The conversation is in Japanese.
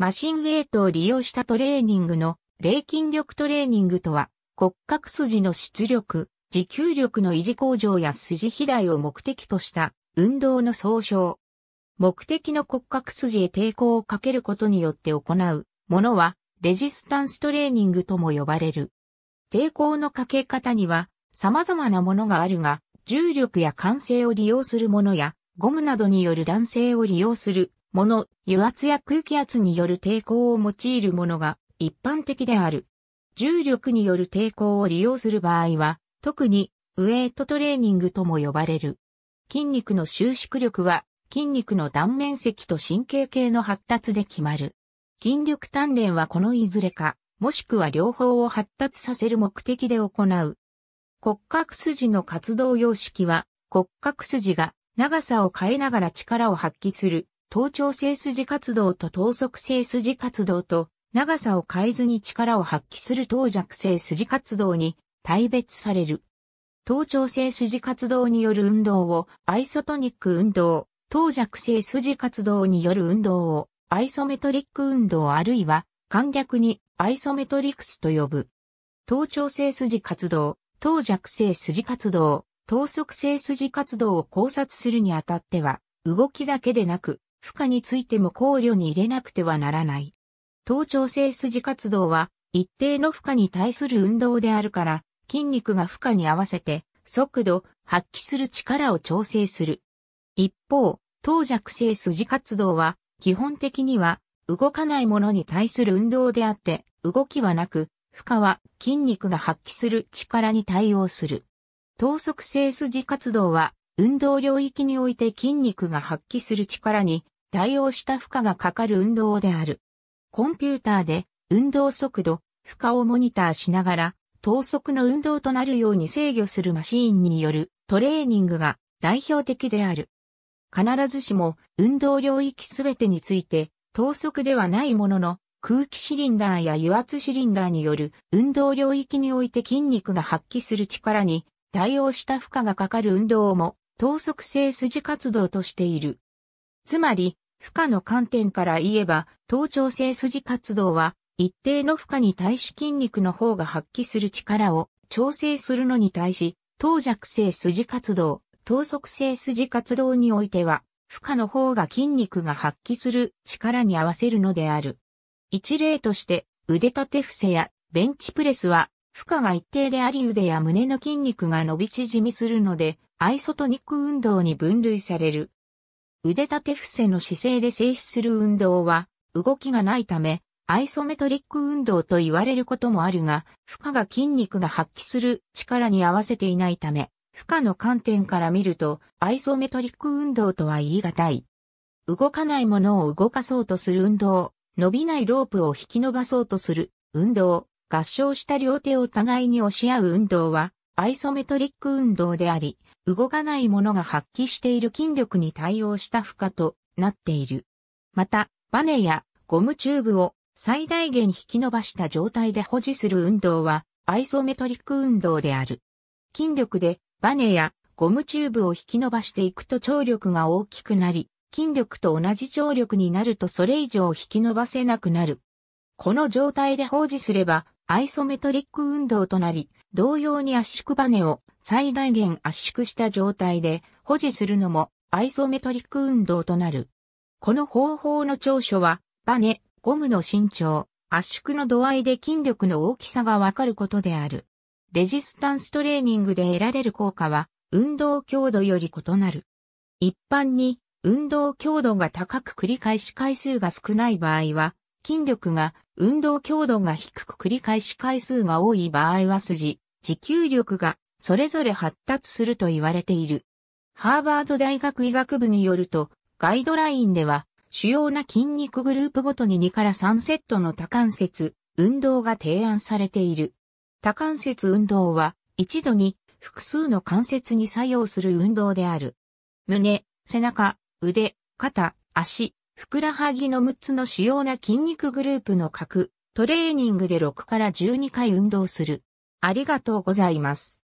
マシンウェイトを利用したトレーニングの、霊筋力トレーニングとは、骨格筋の出力、持久力の維持向上や筋肥大を目的とした運動の総称。目的の骨格筋へ抵抗をかけることによって行うものはレジスタンストレーニングとも呼ばれる。抵抗のかけ方には様々なものがあるが、重力や慣性を利用するものや、ゴムなどによる弾性を利用するもの、油圧や空気圧による抵抗を用いるものが一般的である。重力による抵抗を利用する場合は、特にウエイトトレーニングとも呼ばれる。筋肉の収縮力は筋肉の断面積と神経系の発達で決まる。筋力鍛錬はこのいずれか、もしくは両方を発達させる目的で行う。骨格筋の活動様式は、骨格筋が長さを変えながら力を発揮する頭頂性筋活動と等速性筋活動と、長さを変えずに力を発揮する等弱性筋活動に大別される。頭頂性筋活動による運動をアイソトニック運動、等弱性筋活動による運動をアイソメトリック運動あるいは簡略にアイソメトリクスと呼ぶ。頭頂性筋活動、等弱性筋活動、等速性筋活動を考察するにあたっては、動きだけでなく、負荷についても考慮に入れなくてはならない。頭頂性筋活動は一定の負荷に対する運動であるから、筋肉が負荷に合わせて速度、発揮する力を調整する。一方、頭弱性筋活動は基本的には動かないものに対する運動であって動きはなく、負荷は筋肉が発揮する力に対応する。等速性筋活動は運動領域において筋肉が発揮する力に対応した負荷がかかる運動である。コンピューターで運動速度、負荷をモニターしながら、等速の運動となるように制御するマシーンによるトレーニングが代表的である。必ずしも運動領域すべてについて等速ではないものの空気シリンダーや油圧シリンダーによる運動領域において筋肉が発揮する力に対応した負荷がかかる運動も等速性筋活動としている。つまり、負荷の観点から言えば、等長性筋活動は、一定の負荷に対し筋肉の方が発揮する力を調整するのに対し、等弱性筋活動、等速性筋活動においては、負荷の方が筋肉が発揮する力に合わせるのである。一例として、腕立て伏せやベンチプレスは負荷が一定であり腕や胸の筋肉が伸び縮みするので、アイソトニック運動に分類される。腕立て伏せの姿勢で静止する運動は、動きがないため、アイソメトリック運動と言われることもあるが、負荷が筋肉が発揮する力に合わせていないため、負荷の観点から見ると、アイソメトリック運動とは言い難い。動かないものを動かそうとする運動、伸びないロープを引き伸ばそうとする運動、合掌した両手を互いに押し合う運動は、アイソメトリック運動であり、動かないものが発揮している筋力に対応した負荷となっている。また、バネやゴムチューブを最大限引き伸ばした状態で保持する運動は、アイソメトリック運動である。筋力でバネやゴムチューブを引き伸ばしていくと張力が大きくなり、筋力と同じ張力になるとそれ以上引き伸ばせなくなる。この状態で保持すれば、アイソメトリック運動となり、同様に圧縮バネを最大限圧縮した状態で保持するのもアイソメトリック運動となる。この方法の長所は、バネ、ゴムの伸長、圧縮の度合いで筋力の大きさがわかることである。レジスタンストレーニングで得られる効果は、運動強度より異なる。一般に、運動強度が高く繰り返し回数が少ない場合は、筋力が運動強度が低く繰り返し回数が多い場合は筋、持久力がそれぞれ発達すると言われている。ハーバード大学医学部によると、ガイドラインでは、主要な筋肉グループごとに2から3セットの多関節、運動が提案されている。多関節運動は、一度に複数の関節に作用する運動である。胸、背中、腕、肩、足、ふくらはぎの6つの主要な筋肉グループの核、トレーニングで6から12回運動する。ありがとうございます。